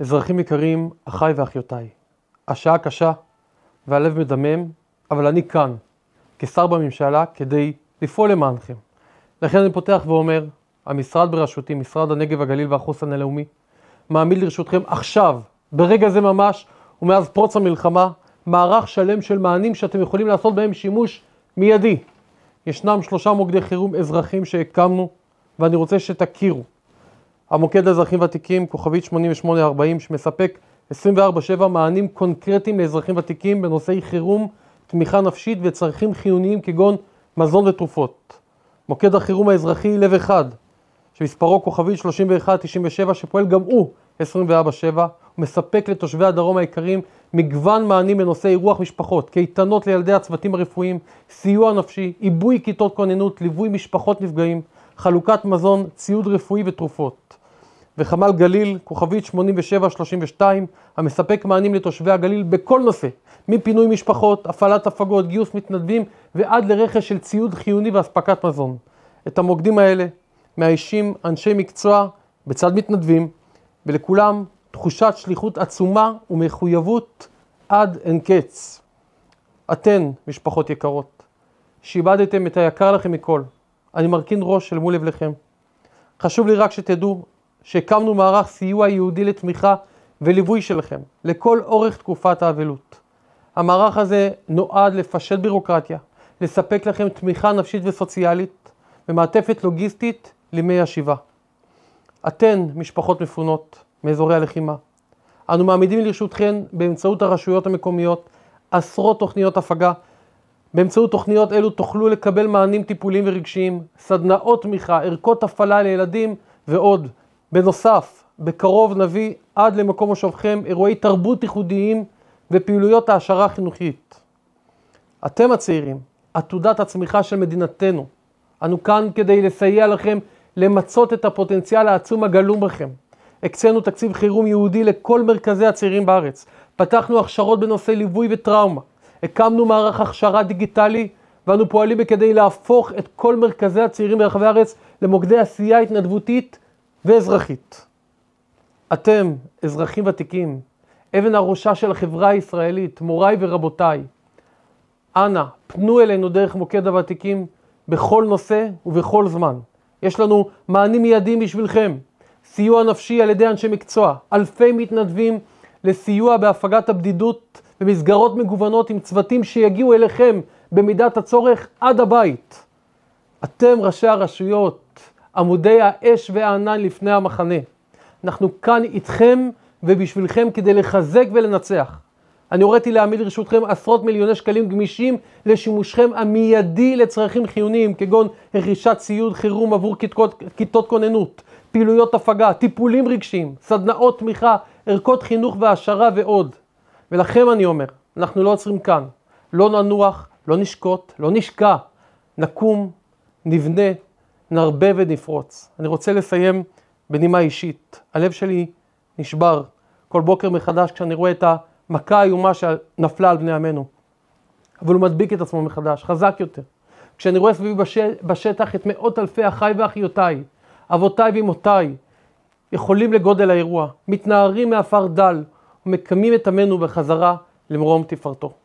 אזרחים יקרים, אחיי ואחיותיי, השעה קשה והלב מדמם, אבל אני כאן, כשר בממשלה, כדי לפעול למענכם. לכן אני פותח ואומר, המשרד בראשותי, משרד הנגב, הגליל והחוסן הלאומי, מעמיד לרשותכם עכשיו, ברגע זה ממש, ומאז פרוץ המלחמה, מערך שלם של מענים שאתם יכולים לעשות בהם שימוש מיידי. ישנם שלושה מוקדי חירום אזרחיים שהקמנו, ואני רוצה שתכירו. המוקד לאזרחים ותיקים, כוכבית 8840, שמספק 24/7 מענים קונקרטיים לאזרחים ותיקים בנושאי חירום, תמיכה נפשית וצרכים חיוניים כגון מזון ותרופות. מוקד החירום האזרחי לב אחד, שמספרו כוכבית 3197, שפועל גם הוא 24/7, ומספק לתושבי הדרום היקרים מגוון מענים בנושאי רוח משפחות, קייטנות לילדי הצוותים הרפואיים, סיוע נפשי, עיבוי כיתות כוננות, ליווי משפחות נפגעים, חלוקת מזון, ציוד רפואי ותרופות. וחמ"ל גליל, כוכבית 8732, המספק מענים לתושבי הגליל בכל נושא, מפינוי משפחות, הפעלת הפגות, גיוס מתנדבים ועד לרכש של ציוד חיוני ואספקת מזון. את המוקדים האלה מאיישים אנשי מקצוע בצד מתנדבים, ולכולם תחושת שליחות עצומה ומחויבות עד אין קץ. אתן, משפחות יקרות, שאיבדתם את היקר לכם מכל, אני מרכין ראש אל מול לבלכם. חשוב לי רק שתדעו שהקמנו מערך סיוע ייעודי לתמיכה וליווי שלכם לכל אורך תקופת האבלות. המערך הזה נועד לפשט בירוקרטיה, לספק לכם תמיכה נפשית וסוציאלית ומעטפת לוגיסטית לימי השיבה. אתן משפחות מפונות מאזורי הלחימה. אנו מעמידים לרשותכן באמצעות הרשויות המקומיות עשרות תוכניות הפגה. באמצעות תוכניות אלו תוכלו לקבל מענים טיפוליים ורגשיים, סדנאות תמיכה, ערכות הפעלה לילדים ועוד, בנוסף, בקרוב נביא עד למקום מושבכם אירועי תרבות ייחודיים ופעילויות העשרה חינוכית. אתם הצעירים, עתודת הצמיחה של מדינתנו. אנו כאן כדי לסייע לכם למצות את הפוטנציאל העצום הגלום בכם. הקצינו תקציב חירום ייעודי לכל מרכזי הצעירים בארץ. פתחנו הכשרות בנושא ליווי וטראומה. הקמנו מערך הכשרה דיגיטלי, ואנו פועלים כדי להפוך את כל מרכזי הצעירים ברחבי הארץ למוקדי עשייה התנדבותית ואזרחית. אתם, אזרחים ותיקים, אבן הראשה של החברה הישראלית, מוריי ורבותיי, אנא, פנו אלינו דרך מוקד הוותיקים בכל נושא ובכל זמן. יש לנו מענים מיידיים בשבילכם, סיוע נפשי על ידי אנשי מקצוע, אלפי מתנדבים לסיוע בהפגת הבדידות ומסגרות מגוונות עם צוותים שיגיעו אליכם במידת הצורך עד הבית. אתם ראשי הרשויות, עמודי האש והענן לפני המחנה. אנחנו כאן איתכם ובשבילכם כדי לחזק ולנצח. אני הוריתי להעמיד לרשותכם עשרות מיליוני שקלים גמישים לשימושכם המיידי לצרכים חיוניים, כגון רכישת ציוד חירום עבור כיתות, כיתות כוננות, פעילויות הפגה, טיפולים רגשיים, סדנאות תמיכה, ערכות חינוך והעשרה ועוד. ולכם אני אומר, אנחנו לא עוצרים כאן. לא ננוח, לא נשקוט, לא נשקע. נקום, נבנה, נרבה ונפרוץ. אני רוצה לסיים בנימה אישית. הלב שלי נשבר כל בוקר מחדש כשאני רואה את המכה האיומה שנפלה על בני עמנו. אבל הוא מדביק את עצמו מחדש, חזק יותר. כשאני רואה סביבי בש... בשטח את מאות אלפי אחיי ואחיותיי, אבותיי ואמותיי, יכולים לגודל האירוע, מתנערים מעפר דל ומקמים את עמנו בחזרה למרום תפארתו.